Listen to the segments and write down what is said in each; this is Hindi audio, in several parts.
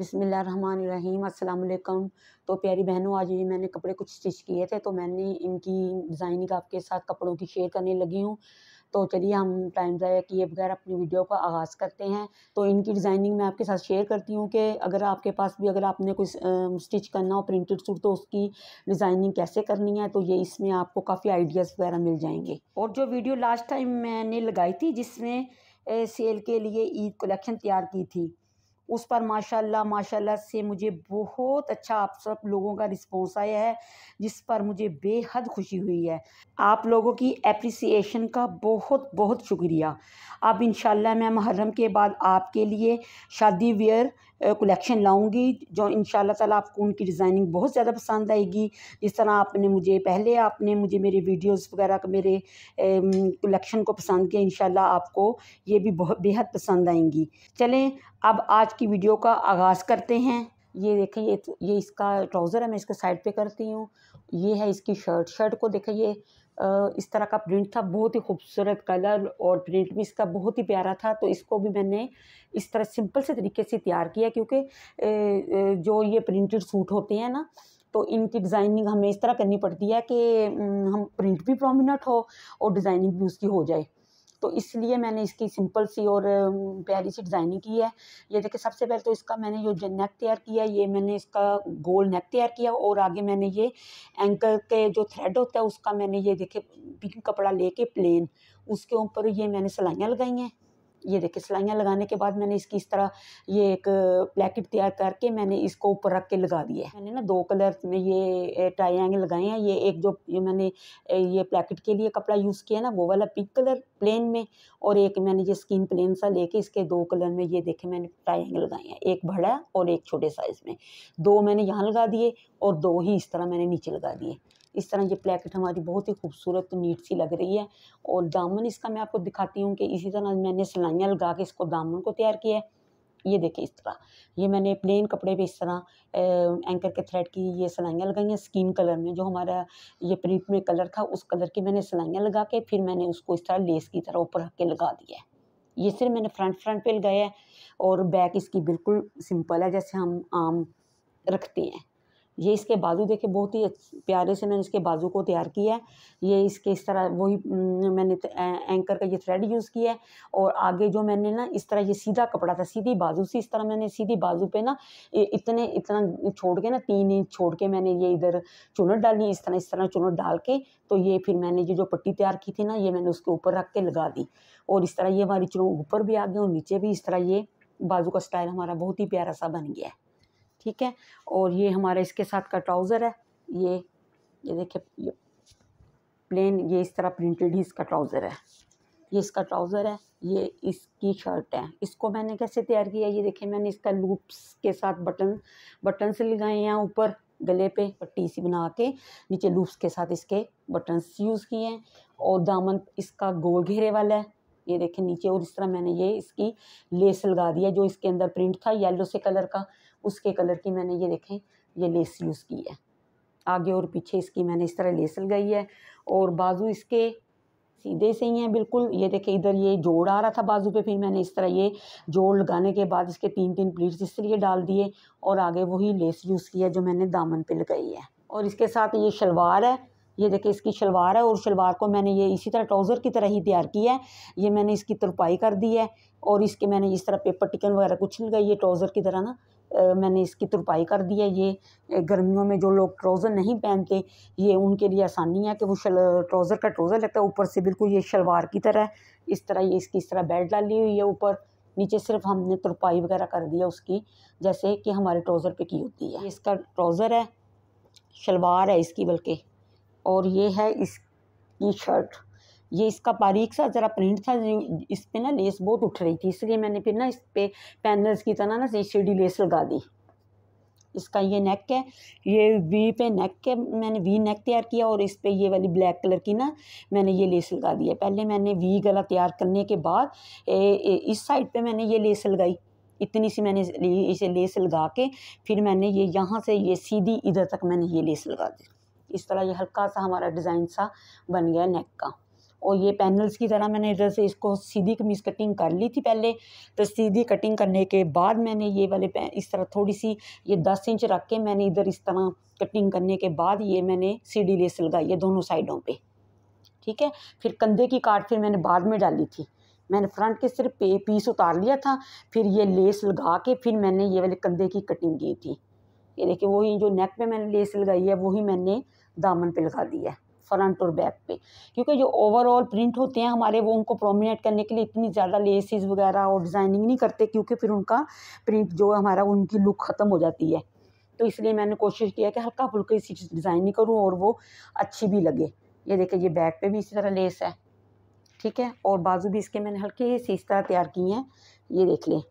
बिसमीम अल्लाम तो प्यारी बहनों आज ये मैंने कपड़े कुछ स्टिच किए थे तो मैंने इनकी डिज़ाइनिंग आपके साथ कपड़ों की शेयर करने लगी हूँ तो चलिए हम टाइम ज़ाया किए बगैर अपनी वीडियो का आगाज़ करते हैं तो इनकी डिज़ाइनिंग मैं आपके साथ शेयर करती हूँ कि अगर आपके पास भी अगर आपने कुछ स्टिच करना हो प्रिंटेड सूट तो उसकी डिज़ाइनिंग कैसे करनी है तो ये इसमें आपको काफ़ी आइडियाज़ वगैरह मिल जाएंगे और जो वीडियो लास्ट टाइम मैंने लगाई थी जिसमें सेल के लिए ईद कलेक्शन तैयार की थी उस पर माशाल्लाह माशाल्लाह से मुझे बहुत अच्छा आप सब लोगों का रिस्पॉन्स आया है जिस पर मुझे बेहद खुशी हुई है आप लोगों की एप्रिसिएशन का बहुत बहुत शुक्रिया अब इन मैं मुहर्रम के बाद आपके लिए शादी वेयर कलेक्शन लाऊंगी जो इन ताला आपको उनकी डिज़ाइनिंग बहुत ज़्यादा पसंद आएगी जिस तरह आपने मुझे पहले आपने मुझे मेरे वीडियोस वगैरह मेरे कलेक्शन को पसंद किया इन आपको ये भी बहुत बेहद पसंद आएंगी चलें अब आज की वीडियो का आगाज़ करते हैं ये देखिए ये तो, ये इसका ट्राउज़र है मैं इसको साइड पे करती हूँ ये है इसकी शर्ट शर्ट को देखिए ये इस तरह का प्रिंट था बहुत ही खूबसूरत कलर और प्रिंट भी इसका बहुत ही प्यारा था तो इसको भी मैंने इस तरह सिंपल से तरीके से तैयार किया क्योंकि जो ये प्रिंटेड सूट होते हैं ना तो इनकी डिज़ाइनिंग हमें इस तरह करनी पड़ती है कि हम प्रिंट भी प्रोमिनेंट हो और डिज़ाइनिंग भी उसकी हो जाए तो इसलिए मैंने इसकी सिंपल सी और प्यारी सी डिज़ाइनिंग की है ये देखिए सबसे पहले तो इसका मैंने जो नेक तैयार किया ये मैंने इसका गोल नेक तैयार किया और आगे मैंने ये एंकल के जो थ्रेड होता है उसका मैंने ये देखे पिंक कपड़ा लेके प्लेन उसके ऊपर ये मैंने सिलाइयाँ लगाई हैं ये देखिए सिलाइयाँ लगाने के बाद मैंने इसकी इस तरह ये एक ब्लैकेट तैयार करके मैंने इसको ऊपर रख के लगा दिया है मैंने ना दो कलर में ये ट्राइंगल लगाए हैं ये एक जो ये मैंने ये ब्लैकेट के लिए कपड़ा यूज़ किया ना वो वाला पिंक कलर प्लेन में और एक मैंने ये स्किन प्लेन सा लेके इसके दो कलर में ये देखे मैंने ट्राइंगल लगाए हैं एक बड़ा और एक छोटे साइज़ में दो मैंने यहाँ लगा दिए और दो ही इस तरह मैंने नीचे लगा दिए इस तरह ये प्लेकेट हमारी बहुत ही खूबसूरत नीट सी लग रही है और दामन इसका मैं आपको दिखाती हूँ कि इसी तरह मैंने सिलाइयाँ लगा के इसको दामन को तैयार किया है ये देखें इस तरह ये मैंने प्लेन कपड़े पे इस तरह एंकर के थ्रेड की ये सिलाइयाँ लगाई हैं स्किन कलर में जो हमारा ये प्रिंट में कलर था उस कलर की मैंने सिलाइयाँ लगा के फिर मैंने उसको इस तरह लेस की तरह ऊपर हक के लगा दिया है ये सिर्फ मैंने फ्रंट फ्रंट पे लगाया है और बैक इसकी बिल्कुल सिंपल है जैसे हम आम रखते हैं ये इसके बाजू देखे बहुत ही प्यारे से मैंने इसके बाजू को तैयार किया है ये इसके इस तरह वही मैंने एंकर का ये थ्रेड यूज़ किया है और आगे जो मैंने ना इस तरह ये सीधा कपड़ा था सीधी बाजू से इस तरह मैंने सीधी बाजू पे ना इतने इतना छोड़ के ना तीन इंच छोड़ के मैंने ये इधर चुनट डाली इस तरह इस तरह चुनट डाल के तो ये फिर मैंने ये जो पट्टी तैयार की थी ना ये मैंने उसके ऊपर रख के लगा दी और इस तरह ये हमारी चुनौ ऊपर भी आ गई और नीचे भी इस तरह ये बाजू का स्टाइल हमारा बहुत ही प्यारा सा बन गया है ठीक है और ये हमारा इसके साथ का ट्राउज़र है ये ये देखिए ये प्लेन ये इस तरह प्रिंटेड ही इसका ट्राउज़र है ये इसका ट्राउज़र है ये इसकी शर्ट है इसको मैंने कैसे तैयार किया ये देखिए मैंने इसका लूप्स के साथ बटन बटन से लगाए हैं ऊपर गले पे पट्टी सी बना के नीचे लूप्स के साथ इसके बटन्स यूज़ किए हैं और दामन इसका गोल घेरे वाला है ये देखें नीचे और इस तरह मैंने ये इसकी लेस लगा दिया जो इसके अंदर प्रिंट था येलो से कलर का उसके कलर की मैंने ये देखें ये लेस यूज़ की है आगे और पीछे इसकी मैंने इस तरह लेस लगाई है और बाजू इसके सीधे से ही हैं बिल्कुल ये देखें इधर ये जोड़ आ रहा था बाजू पे फिर मैंने इस तरह ये जोड़ लगाने के बाद इसके तीन तीन प्लीट्स तरह डाल दिए और आगे वही लेस यूज़ किया जो मैंने दामन पे लगाई है और इसके साथ ये शलवार है ये देखें इसकी शलवार है और शलवार को मैंने ये इसी तरह ट्राउज़र की तरह ही तैयार किया है ये मैंने इसकी तुरपाई कर दी है और इसके मैंने इस तरह पेपर टिकन वगैरह कुछ लगाई है ट्राउज़र की तरह ना मैंने इसकी तुरपाई कर दी है ये गर्मियों में जो लोग ट्राउज़र नहीं पहनते ये उनके लिए आसानी है कि वो ट्राउज़र का ट्राउज़र लगता है ऊपर से बिल्कुल ये शलवार की तरह इस तरह ये इसकी इस तरह बेल्ट डाली हुई है ऊपर नीचे सिर्फ हमने तुरपाई वगैरह कर दिया उसकी जैसे कि हमारे ट्राउज़र पर की होती है इसका ट्राउज़र है शलवार है इसकी बल्कि और ये है इसकी शर्ट ये इसका बारीक सा ज़रा प्रिंट था इस पर ना लेस बहुत उठ रही थी इसलिए मैंने फिर ना इस पर पैनल्स की तरह ना सीढ़ी लेस लगा दी इसका ये नेक है ये वी पे नेक है मैंने वी नेक तैयार किया और इस पर ये वाली ब्लैक कलर की ना मैंने ये लेस लगा दी है पहले मैंने वी गला तैयार करने के बाद ए, ए, इस साइड पे मैंने ये लेस लगाई इतनी सी मैंने इसे लेस लगा के फिर मैंने ये यहाँ से ये सीधी इधर तक मैंने ये लेस लगा दी इस तरह ये हल्का सा हमारा डिज़ाइन सा बन गया नेक का और ये पैनल्स की तरह मैंने इधर से इसको सीधी कमीज़ कटिंग कर ली थी पहले तो सीधी कटिंग करने के बाद मैंने ये वाले इस तरह थोड़ी सी ये दस इंच रख के मैंने इधर इस तरह कटिंग करने के बाद ये मैंने सीढ़ी लेस लगाई है दोनों साइडों पर ठीक है फिर कंधे की काट फिर मैंने बाद में डाली थी मैंने फ्रंट के सिर्फ पे पीस उतार लिया था फिर ये लेस लगा के फिर मैंने ये वाले कंधे की कटिंग की थी ये देखिए वही जो नेक पे मैंने लेस लगाई है वही मैंने दामन पे लगा दी है फ्रंट और बैक पे क्योंकि जो ओवरऑल प्रिंट होते हैं हमारे वो उनको प्रोमिनेट करने के लिए इतनी ज़्यादा लेसिस वगैरह और डिज़ाइनिंग नहीं करते क्योंकि फिर उनका प्रिंट जो हमारा उनकी लुक ख़त्म हो जाती है तो इसलिए मैंने कोशिश किया कि हल्का फुल्का इसी डिज़ाइन नहीं करूँ और वो अच्छी भी लगे ये देखें ये बैक पे भी इसी तरह लेस है ठीक है और बाजू भी इसके मैंने हल्के से इस तरह तैयार किए हैं ये देख लें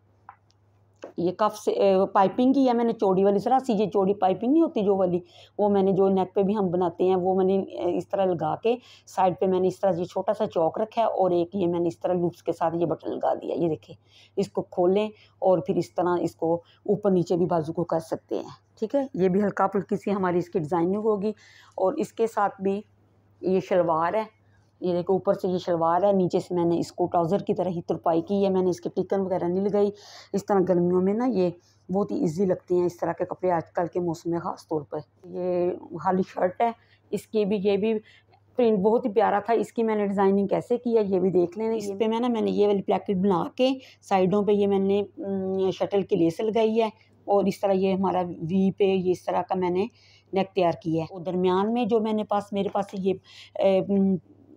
ये कफ से पाइपिंग की है मैंने चौड़ी वाली सरा सीजे चौड़ी पाइपिंग नहीं होती जो वाली वो मैंने जो नेक पे भी हम बनाते हैं वो मैंने इस तरह लगा के साइड पे मैंने इस तरह ये छोटा सा चौक रखा है और एक ये मैंने इस तरह लूप्स के साथ ये बटन लगा दिया ये देखें इसको खोलें और फिर इस तरह इसको ऊपर नीचे भी बाजू को कर सकते हैं ठीक है ये भी हल्का फुल्की सी हमारी इसकी डिज़ाइनिंग होगी और इसके साथ भी ये शलवार है ये देखो ऊपर से ये शलवार है नीचे से मैंने इसको ट्राउज़र की तरह ही तुरपाई की है मैंने इसके टिकन वगैरह नहीं लगाई इस तरह गर्मियों में ना ये बहुत ही ईजी लगती हैं इस तरह के कपड़े आजकल के मौसम में ख़ास तौर पर ये खाली शर्ट है इसके भी ये भी प्रिंट बहुत ही प्यारा था इसकी मैंने डिज़ाइनिंग कैसे की है ये भी देख लें इस पर मैं ना मैंने ये वाली प्लेकेट बना के साइडों पर ये मैंने शटल की लेस लगाई है और इस तरह ये हमारा वी पे ये इस तरह का मैंने नेक तैयार किया है और दरमियान में जो मैंने पास मेरे पास ये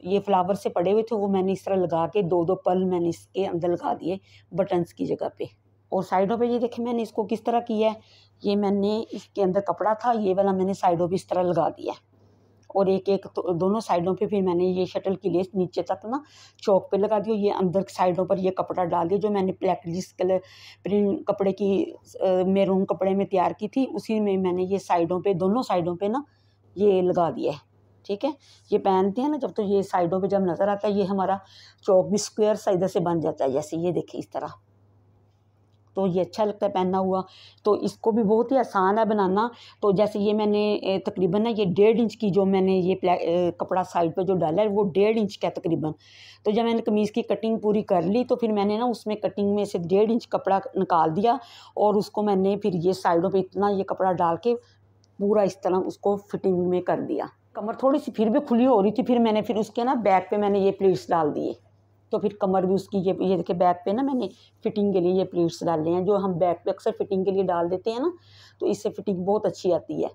ये फ्लावर से पड़े हुए थे वो मैंने इस तरह लगा के दो दो पल मैंने इसके अंदर लगा दिए बटन्स की जगह पे और साइडों पे ये देखे मैंने इसको किस तरह किया है ये मैंने इसके अंदर कपड़ा था ये वाला मैंने साइडों पे इस तरह लगा दिया और एक एक तो दोनों साइडों पे फिर मैंने ये शटल के लिए नीचे तक ना चौक पे लगा दिया ये अंदर साइडों पर ये कपड़ा डाल दिया जो मैंने ब्लैक जिस कलर प्रिंट कपड़े की मेरून कपड़े में तैयार की थी उसी में मैंने ये साइडों पे दोनों साइडों पे ना ये लगा दिया है ठीक है ये पहनते हैं ना जब तो ये साइडों पे जब नज़र आता है ये हमारा चौक भी स्क्वायर सा इधर से बन जाता है जैसे ये देखिए इस तरह तो ये अच्छा लगता है पहनना हुआ तो इसको भी बहुत ही आसान है बनाना तो जैसे ये मैंने तकरीबन ना ये डेढ़ इंच की जो मैंने ये कपड़ा साइड पर जो डाला है वो डेढ़ इंच का तकरीबन तो जब मैंने कमीज़ की कटिंग पूरी कर ली तो फिर मैंने ना उसमें कटिंग में से डेढ़ इंच कपड़ा निकाल दिया और उसको मैंने फिर ये साइडों पर इतना ये कपड़ा डाल के पूरा इस तरह उसको फिटिंग में कर दिया कमर थोड़ी सी फिर भी खुली हो रही थी फिर मैंने फिर उसके ना बैक पे मैंने ये प्लेट्स डाल दिए तो फिर कमर भी उसकी ये ये देखिए बैक पे ना मैंने फिटिंग के लिए ये प्लेट्स डाले हैं जो हम बैक पे अक्सर फिटिंग के लिए डाल देते हैं ना तो इससे फिटिंग बहुत अच्छी आती है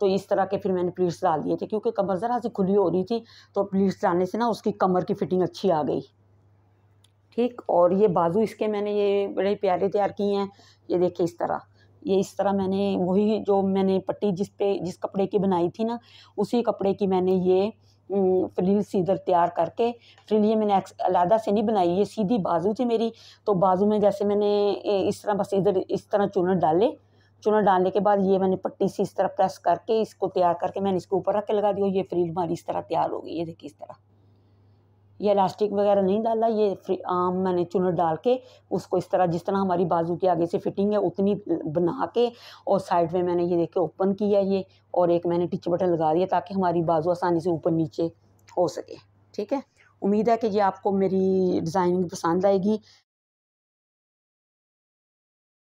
तो इस तरह के फिर मैंने प्लीट्स डाल दिए थे क्योंकि कमर ज़रा सी खुली हो रही थी तो प्लीट्स डालने से ना उसकी कमर की फ़िटिंग अच्छी आ गई ठीक और ये बाजू इसके मैंने ये बड़े प्यारे तैयार किए हैं ये देखिए इस तरह ये इस तरह मैंने वही जो मैंने पट्टी जिस पे जिस कपड़े की बनाई थी ना उसी कपड़े की मैंने ये फ्रिल सीधर तैयार करके फ्रिल ये मैंने अलहदा से नहीं बनाई ये सीधी बाजू थी मेरी तो बाजू में जैसे मैंने इस तरह बस इधर इस तरह चुनर डाले चुनर डालने के बाद ये मैंने पट्टी से इस तरह प्रेस करके इसको तैयार करके मैंने इसके ऊपर रख के लगा दिया ये फ्रिल हमारी इस तरह तैयार हो गई ये देखिए इस तरह ये इलास्टिक वगैरह नहीं डाला ये फ्री आम मैंने चुनर डाल के उसको इस तरह जिस तरह हमारी बाजू के आगे से फिटिंग है उतनी बना के और साइड में मैंने ये देखे ओपन किया ये और एक मैंने टिच बटन लगा दिया ताकि हमारी बाजू आसानी से ऊपर नीचे हो सके ठीक है उम्मीद है कि ये आपको मेरी डिज़ाइनिंग पसंद आएगी